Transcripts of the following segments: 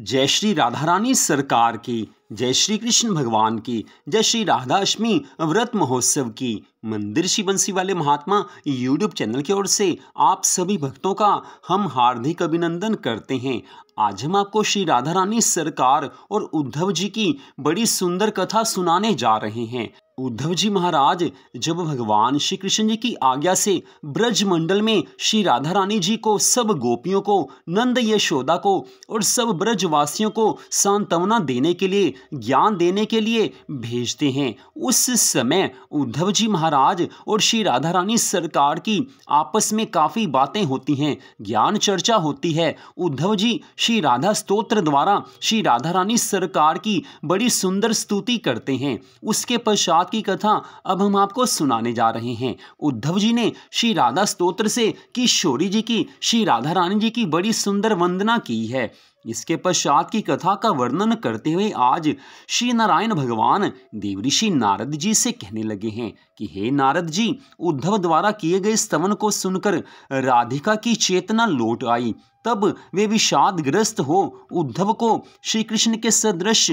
जय श्री राधा रानी सरकार की जय श्री कृष्ण भगवान की जय श्री राधा अष्टमी व्रत महोत्सव की मंदिर श्री बंसी वाले महात्मा यूट्यूब चैनल की ओर से आप सभी भक्तों का हम हार्दिक अभिनंदन करते हैं आज हम आपको श्री राधा रानी सरकार और उद्धव जी की बड़ी सुंदर कथा सुनाने जा रहे हैं उद्धव जी महाराज जब भगवान श्री कृष्ण जी की आज्ञा से ब्रजमंडल में श्री राधा रानी जी को सब गोपियों को नंद यशोदा को और सब ब्रजवासियों को सांत्वना देने के लिए ज्ञान देने के लिए भेजते हैं उस समय उद्धव जी महाराज और श्री राधा रानी सरकार की आपस में काफ़ी बातें होती हैं ज्ञान चर्चा होती है उद्धव जी श्री राधा स्त्रोत्र द्वारा श्री राधा रानी सरकार की बड़ी सुंदर स्तुति करते हैं उसके पश्चात बात की कथा अब हम आपको सुनाने जा रहे हैं उद्धव जी ने श्री राधा स्तोत्र से किशोरी जी की श्री राधा रानी जी की बड़ी सुंदर वंदना की है इसके पश्चात की कथा का वर्णन करते हुए आज श्री नारायण भगवान देवऋषि नारद जी से कहने लगे हैं कि हे नारद जी उद्धव द्वारा किए गए स्तवन को सुनकर राधिका की चेतना लौट आई तब वे विषादग्रस्त हो उद्धव को श्री कृष्ण के सदृश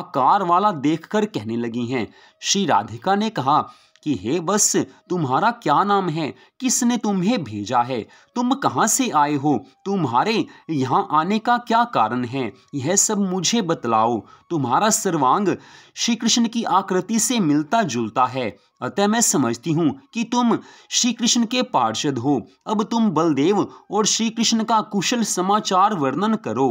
आकार वाला देखकर कहने लगी हैं श्री राधिका ने कहा कि हे बस तुम्हारा क्या नाम है किसने तुम्हें भेजा है तुम कहाँ से आए हो तुम्हारे यहाँ आने का क्या कारण है यह सब मुझे बतलाओ तुम्हारा सर्वांग श्री कृष्ण की आकृति से मिलता जुलता है अतः मैं समझती हूँ कि तुम श्री कृष्ण के पार्षद हो अब तुम बलदेव और श्री कृष्ण का कुशल समाचार वर्णन करो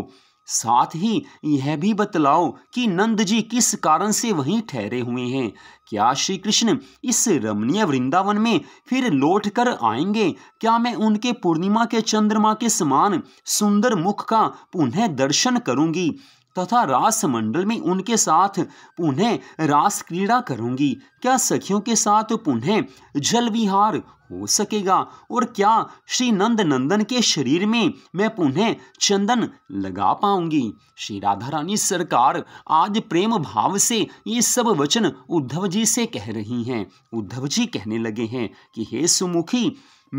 साथ ही यह भी बतलाओ कि नंद जी किस कारण से वहीं ठहरे हुए हैं क्या श्री कृष्ण इस रमणीय वृंदावन में फिर लौट कर आएंगे क्या मैं उनके पूर्णिमा के चंद्रमा के समान सुंदर मुख का पुनः दर्शन करूंगी तथा रास मंडल में उनके साथ पुनः रास क्रीड़ा करूंगी क्या सखियों के साथ पुनः जल विहार हो सकेगा और क्या श्री नंद नंदन के शरीर में मैं पुनः चंदन लगा पाऊंगी श्री राधा रानी सरकार आज प्रेम भाव से ये सब वचन उद्धव जी से कह रही हैं उद्धव जी कहने लगे हैं कि हे सुमुखी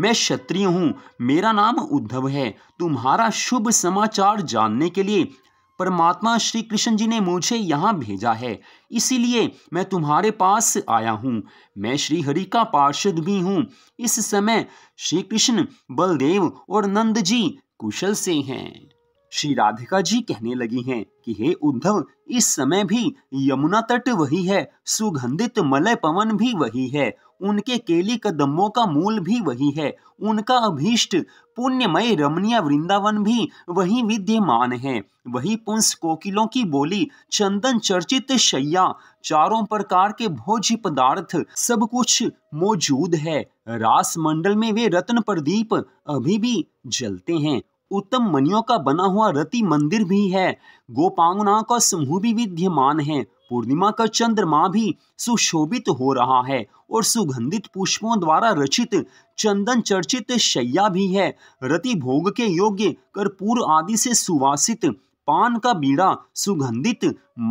मैं क्षत्रिय हूँ मेरा नाम उद्धव है तुम्हारा शुभ समाचार जानने के लिए परमात्मा श्री कृष्ण जी ने मुझे यहाँ भेजा है इसीलिए मैं तुम्हारे पास आया हूँ मैं श्री हरि का पार्षद भी हूँ इस समय श्री कृष्ण बलदेव और नंद जी कुशल से हैं श्री राधिका जी कहने लगी हैं कि हे उद्धव इस समय भी यमुना तट वही है सुगंधित मलय पवन भी वही है उनके केली कदमों का मूल भी वही है उनका अभीष्ट पुण्यमय रमणीय वृंदावन भी वही विद्यमान है वही पुंस कोकिलों की बोली चंदन चर्चित शैया चारों प्रकार के भोज्य पदार्थ सब कुछ मौजूद है रास मंडल में वे रत्न प्रदीप अभी भी जलते हैं उत्तम मनियों का बना हुआ रति मंदिर भी है गोपांगना का समूह भी विद्यमान है पूर्णिमा का चंद्रमा भी सुशोभित हो रहा है और सुगंधित पुष्पों द्वारा रचित चंदन चर्चित शैया भी है रति भोग के योग्य कर्पूर आदि से सुवासित पान का बीड़ा सुगंधित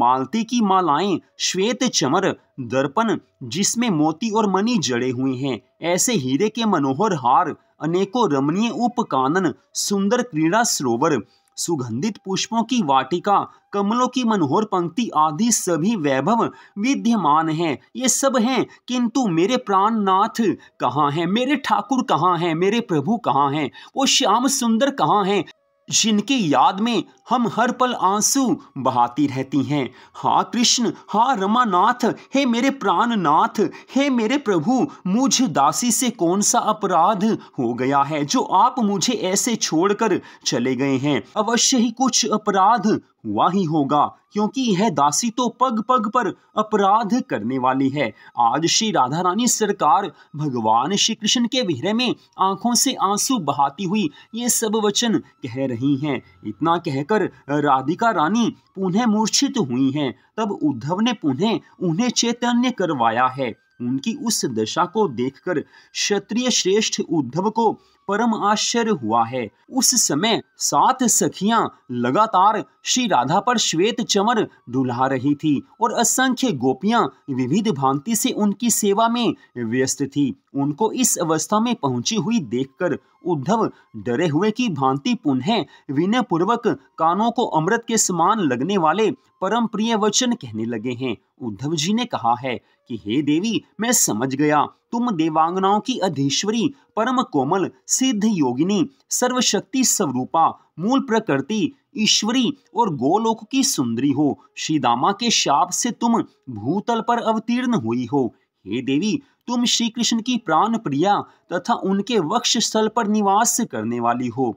मालती की मालाएं श्वेत चमर दर्पण जिसमें मोती और मणि जड़े हुए हैं ऐसे हीरे के मनोहर हार अनेकों रमणीय उपकानन सुंदर क्रीड़ा सरोवर सुगंधित पुष्पों की वाटिका कमलों की मनोहर पंक्ति आदि सभी वैभव विद्यमान हैं ये सब हैं किंतु मेरे प्राणनाथ कहाँ हैं मेरे ठाकुर कहाँ हैं मेरे प्रभु कहाँ हैं वो श्याम सुंदर कहाँ हैं जिनकी याद में हम हर पल आंसू बहाती रहती हैं हाँ कृष्ण हाँ रमानाथ हे मेरे प्राणनाथ हे मेरे प्रभु मुझ दासी से कौन सा अपराध हो गया है जो आप मुझे ऐसे छोड़कर चले गए हैं अवश्य ही कुछ अपराध वाही होगा क्योंकि यह दासी तो पग पग पर अपराध करने वाली है आज श्री राधा रानी सरकार भगवान श्री कृष्ण के विहरे में आंखों से आंसू बहाती हुई ये सब वचन कह रही हैं इतना कहकर राधिका रानी पुनः मूर्छित हुई हैं तब उद्धव ने पुनः उन्हें चैतन्य करवाया है उनकी उस दशा को देखकर क्षत्रिय श्रेष्ठ उद्धव को परम आश्चर्य हुआ है उस समय सात सखिया लगातार श्री राधा पर श्वेत चमर ढुला रही थी और असंख्य गोपिया विविध भांति से उनकी सेवा में व्यस्त थी उनको इस अवस्था में पहुंची हुई देखकर उद्धव डरे हुए की भांति पुनः विनय पूर्वक कानों को अमृत के समान लगने वाले परम प्रिय वचन कहने लगे हैं उद्धव जी ने कहा है कि हे देवी मैं समझ गया तुम देवांगनाओं की अधीश्वरी परम कोमल सिद्ध योगिनी सर्वशक्ति स्वरूपा मूल प्रकृति ईश्वरी और गोलोक की सुंदरी हो श्री दामा के शाप से तुम भूतल पर अवतीर्ण हुई हो हे देवी तुम श्री कृष्ण की प्राण प्रिया तथा उनके वक्ष स्थल पर निवास करने वाली हो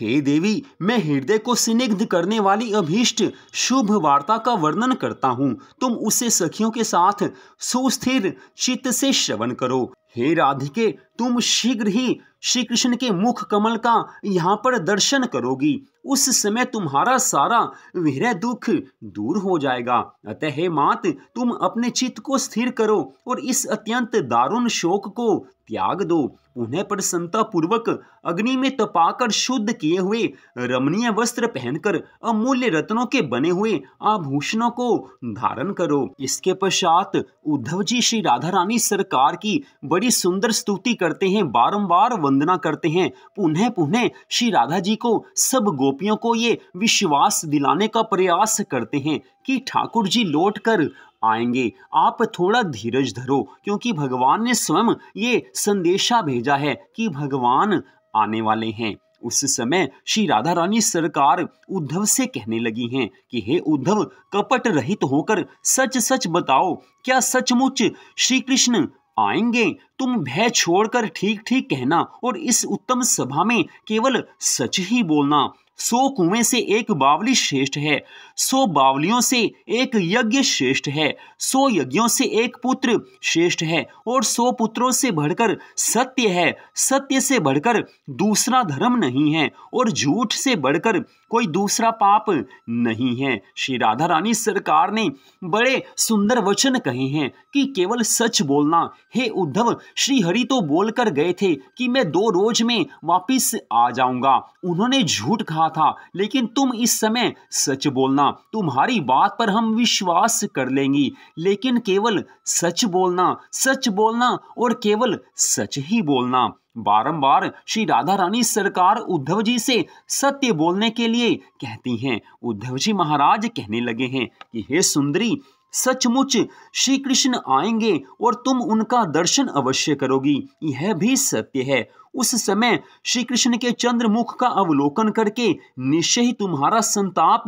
हे देवी मैं हृदय को स्निग्ध करने वाली अभीष्ट शुभ वार्ता का वर्णन करता हूँ तुम उसे सखियों के साथ सुस्थिर चित्त से श्रवण करो हे राधिके तुम शीघ्र ही श्री कृष्ण के मुख कमल का यहाँ पर दर्शन करोगी उस समय तुम्हारा सारा विरह दुख दूर हो जाएगा अतः हे मात तुम अपने चित्त को स्थिर करो और इस अत्यंत दारुण शोक को त्याग दो उन्हें प्रसन्नता पूर्वक अग्नि में तपाकर शुद्ध किए हुए रमणीय वस्त्र पहनकर अमूल्य रत्नों के बने हुए आभूषणों को धारण करो इसके पश्चात उद्धव जी श्री राधा रानी सरकार की बड़ी बड़ी सुंदर स्तुति करते हैं बारंबार वंदना करते हैं पुनः पुनः श्री राधा जी को सब गोपियों को ये विश्वास दिलाने का प्रयास करते हैं कि ठाकुर जी लौट कर आएंगे आप थोड़ा धीरज धरो क्योंकि भगवान ने स्वयं ये संदेशा भेजा है कि भगवान आने वाले हैं उस समय श्री राधा रानी सरकार उद्धव से कहने लगी हैं कि हे उद्धव कपट रहित होकर सच सच बताओ क्या सचमुच श्री कृष्ण आएंगे तुम भय छोड़कर ठीक ठीक कहना और इस उत्तम सभा में केवल सच ही बोलना सौ कुएं से एक बावली श्रेष्ठ है सौ बावलियों से एक यज्ञ श्रेष्ठ है सौ यज्ञों से एक पुत्र श्रेष्ठ है और सौ पुत्रों से बढ़कर सत्य है सत्य से बढ़कर दूसरा धर्म नहीं है और झूठ से बढ़कर कोई दूसरा पाप नहीं है श्री राधा रानी सरकार ने बड़े सुंदर वचन कहे हैं कि केवल सच बोलना हे उद्धव श्री हरि तो बोल कर गए थे कि मैं दो रोज में वापिस आ जाऊंगा उन्होंने झूठ कहा था लेकिन तुम इस समय सच बोलना तुम्हारी बात पर हम विश्वास कर लेंगी लेकिन केवल सच बोलना सच बोलना और केवल सच ही बोलना बारंबार श्री राधा रानी सरकार उद्धव जी से सत्य बोलने के लिए कहती हैं उद्धव जी महाराज कहने लगे हैं कि हे सुंदरी सचमुच श्री कृष्ण आएंगे और तुम उनका दर्शन अवश्य करोगी यह भी सत्य है उस समय श्री कृष्ण के चंद्रमुख का अवलोकन करके निश्चय ही तुम्हारा संताप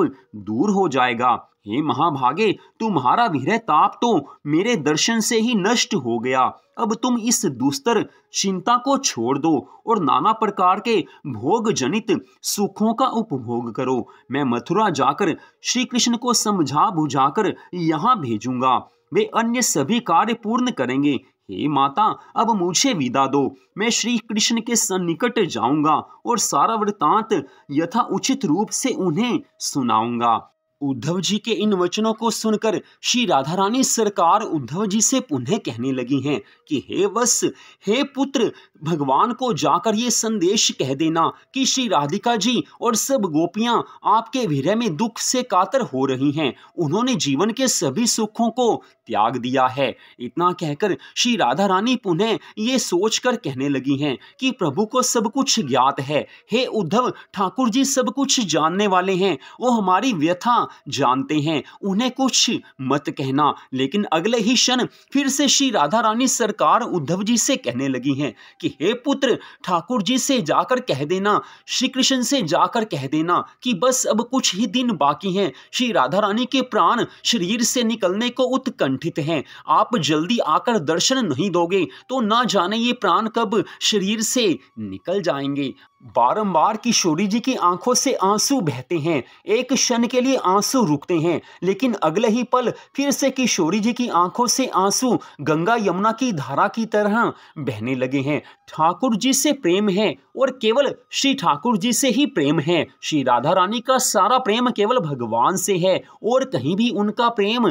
दूर हो जाएगा हे महाभागे तुम्हारा विरह ताप तो मेरे दर्शन से ही नष्ट हो गया अब तुम इस दुस्तर चिंता को छोड़ दो और नाना प्रकार के भोग जनित सुखों का उपभोग करो मैं मथुरा जाकर श्री कृष्ण को समझा बुझाकर यहाँ भेजूंगा वे अन्य सभी कार्य पूर्ण करेंगे हे माता अब मुझे विदा दो मैं श्री कृष्ण के सन्निकट जाऊंगा और सारा वृतांत यथा उचित रूप से उन्हें सुनाऊंगा उद्धव जी के इन वचनों को सुनकर श्री राधा रानी सरकार उद्धव जी से पुनः कहने लगी हैं कि हे वस हे पुत्र भगवान को जाकर ये संदेश कह देना कि श्री राधिका जी और सब गोपियां आपके विरह में दुख से कातर हो रही हैं उन्होंने जीवन के सभी सुखों को त्याग दिया है इतना कहकर श्री राधा रानी पुनः ये सोच कर कहने लगी हैं कि प्रभु को सब कुछ ज्ञात है हे उद्धव ठाकुर जी सब कुछ जानने वाले हैं वो हमारी व्यथा जानते हैं उन्हें कुछ मत कहना लेकिन अगले ही क्षण फिर से श्री राधा रानी सरकार उद्धव जी से कहने लगी हैं कि हे पुत्र ठाकुर जी से जाकर कह देना श्री कृष्ण से जाकर कह देना कि बस अब कुछ ही दिन बाकी हैं श्री राधा रानी के प्राण शरीर से निकलने को उत्कंठित हैं आप जल्दी आकर दर्शन नहीं दोगे तो ना जाने ये प्राण कब शरीर से निकल जाएंगे बारंबार किशोरी जी की आंखों से आंसू बहते हैं एक क्षण के लिए आंसू रुकते हैं लेकिन अगले ही पल फिर से किशोरी जी की आंखों से आंसू गंगा यमुना की धारा की तरह बहने लगे हैं ठाकुर जी से प्रेम है और केवल श्री ठाकुर जी से ही प्रेम है श्री राधा रानी का सारा प्रेम केवल भगवान से है और कहीं भी उनका प्रेम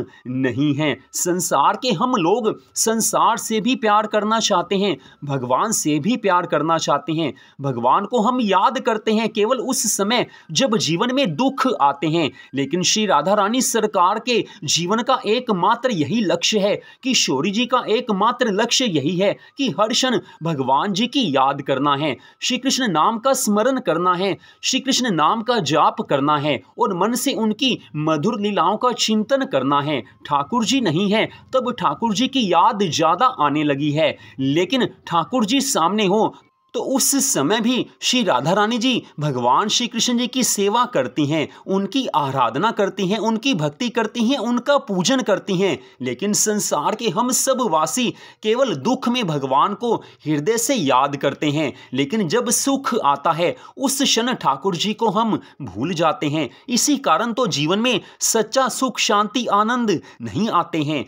नहीं है संसार के हम लोग संसार से भी प्यार करना चाहते हैं भगवान से भी प्यार करना चाहते हैं भगवान को हम याद करते हैं केवल उस समय जब जीवन में दुख आते हैं लेकिन श्री राधा रानी सरकार के जीवन का एकमात्र यही लक्ष्य है कि शौरी जी का एकमात्र लक्ष्य यही है कि हर क्षण भगवान जी की याद करना है श्री कृष्ण नाम का स्मरण करना है श्री कृष्ण नाम का जाप करना है और मन से उनकी मधुर लीलाओं का चिंतन करना है ठाकुर जी नहीं है तब ठाकुर जी की याद ज़्यादा आने लगी है लेकिन ठाकुर जी सामने हो तो उस समय भी श्री राधा रानी जी भगवान श्री कृष्ण जी की सेवा करती हैं उनकी आराधना करती हैं उनकी भक्ति करती हैं उनका पूजन करती हैं लेकिन संसार के हम सब वासी केवल दुख में भगवान को हृदय से याद करते हैं लेकिन जब सुख आता है उस क्षण ठाकुर जी को हम भूल जाते हैं इसी कारण तो जीवन में सच्चा सुख शांति आनंद नहीं आते हैं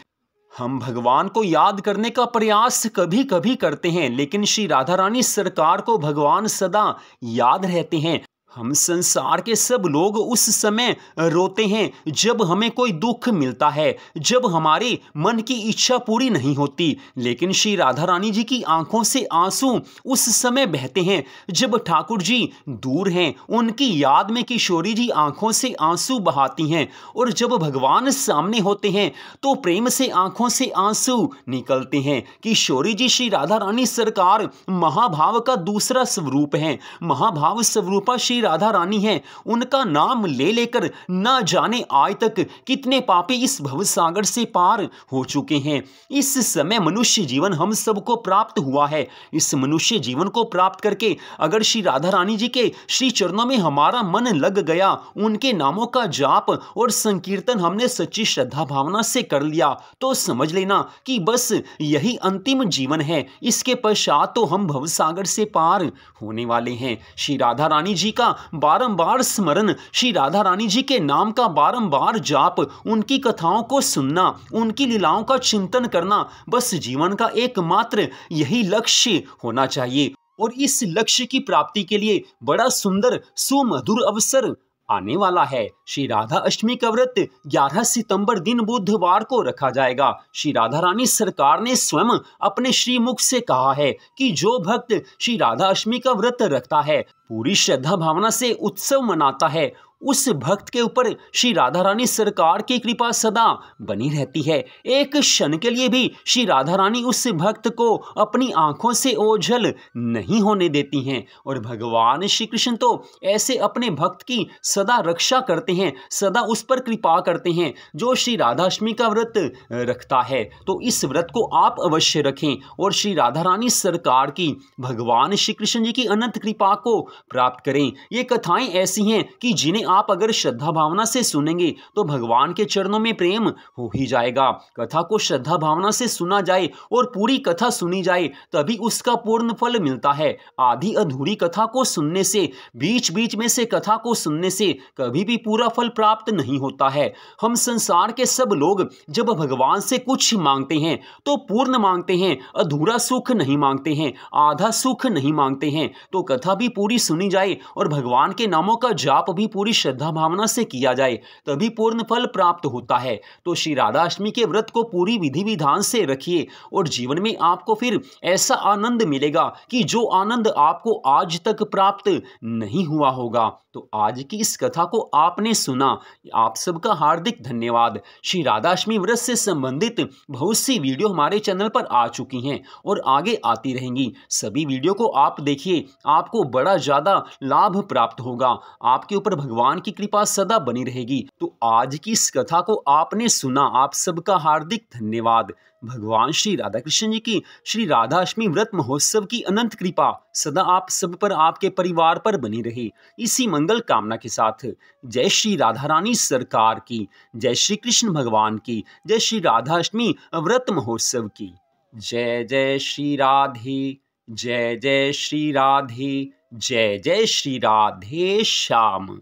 हम भगवान को याद करने का प्रयास कभी कभी करते हैं लेकिन श्री राधा रानी सरकार को भगवान सदा याद रहते हैं हम संसार के सब लोग उस समय रोते हैं जब हमें कोई दुख मिलता है जब हमारे मन की इच्छा पूरी नहीं होती लेकिन श्री राधा रानी जी की आंखों से आंसू उस समय बहते हैं जब ठाकुर जी दूर हैं उनकी याद में किशोरी जी आंखों से आंसू बहाती हैं और जब भगवान सामने होते हैं तो प्रेम से आंखों से आंसू निकलते हैं किशोरी जी श्री राधा रानी सरकार महाभाव का दूसरा स्वरूप है महाभाव स्वरूपा श्री श्री राधा रानी हैं उनका नाम ले लेकर ना जाने आज तक कितने पापी इस भव सागर से पार हो चुके हैं इस समय मनुष्य जीवन हम सबको प्राप्त हुआ है इस मनुष्य जीवन को प्राप्त करके अगर श्री राधा रानी जी के श्री चरणों में हमारा मन लग गया उनके नामों का जाप और संकीर्तन हमने सच्ची श्रद्धा भावना से कर लिया तो समझ लेना कि बस यही अंतिम जीवन है इसके पश्चात तो हम भवसागर से पार होने वाले हैं श्री राधा रानी जी का बारंबार स्मरण श्री राधा रानी जी के नाम का बारंबार जाप उनकी कथाओं को सुनना उनकी लीलाओं का चिंतन करना बस जीवन का एकमात्र यही लक्ष्य होना चाहिए और इस लक्ष्य की प्राप्ति के लिए बड़ा सुंदर सुमधुर अवसर आने वाला है श्री राधा अष्टमी का व्रत 11 सितंबर दिन बुधवार को रखा जाएगा श्री राधा रानी सरकार ने स्वयं अपने श्री मुख से कहा है कि जो भक्त श्री राधा अष्टमी का व्रत रखता है पूरी श्रद्धा भावना से उत्सव मनाता है उस भक्त के ऊपर श्री राधा रानी सरकार की कृपा सदा बनी रहती है एक क्षण के लिए भी श्री राधा रानी उस भक्त को अपनी आंखों से ओझल नहीं होने देती हैं और भगवान श्री कृष्ण तो ऐसे अपने भक्त की सदा रक्षा करते हैं सदा उस पर कृपा करते हैं जो श्री राधाष्टमी का व्रत रखता है तो इस व्रत को आप अवश्य रखें और श्री राधा रानी सरकार की भगवान श्री कृष्ण जी की अनंत कृपा को प्राप्त करें ये कथाएं ऐसी हैं कि जिन्हें आप अगर श्रद्धा भावना से सुनेंगे तो भगवान के चरणों में प्रेम हो ही जाएगा कथा को श्रद्धा भावना से सुना जाए और पूरी कथा सुनी जाए तभी उसका पूर्ण फल मिलता है आधी अधूरी कथा को सुनने से बीच बीच में से कथा को सुनने से कभी भी पूरा फल प्राप्त नहीं होता है हम संसार के सब लोग जब भगवान से कुछ मांगते हैं तो पूर्ण मांगते हैं अधूरा सुख नहीं मांगते हैं आधा सुख नहीं मांगते हैं तो कथा भी पूरी सुनी जाए और भगवान के नामों का जाप भी पूरी श्रद्धा भावना से किया जाए तभी पूर्ण फल प्राप्त होता है तो श्री राधाष्टमी के व्रत को पूरी विधि विधान से रखिए और जीवन में आपको फिर ऐसा आनंद मिलेगा कि जो आनंद आपको आज तक प्राप्त नहीं हुआ होगा तो आज की इस कथा को आपने सुना आप सबका हार्दिक धन्यवाद श्री राधाष्टमी व्रत से संबंधित बहुत सी वीडियो हमारे चैनल पर आ चुकी हैं और आगे आती रहेंगी सभी वीडियो को आप देखिए आपको बड़ा ज़्यादा लाभ प्राप्त होगा आपके ऊपर भगवान भगवान की कृपा सदा बनी रहेगी तो आज की इस कथा को आपने सुना आप सबका हार्दिक धन्यवाद भगवान श्री राधा कृष्ण जी की श्री राधाष्टमी व्रत महोत्सव की अनंत कृपा सदा आप सब पर आपके परिवार पर बनी रहे इसी मंगल कामना के साथ जय श्री राधा रानी सरकार की जय श्री कृष्ण भगवान की जय श्री राधाष्टमी व्रत महोत्सव की जय जय श्री राधे जय जय श्री राधे जय जय श्री राधे श्याम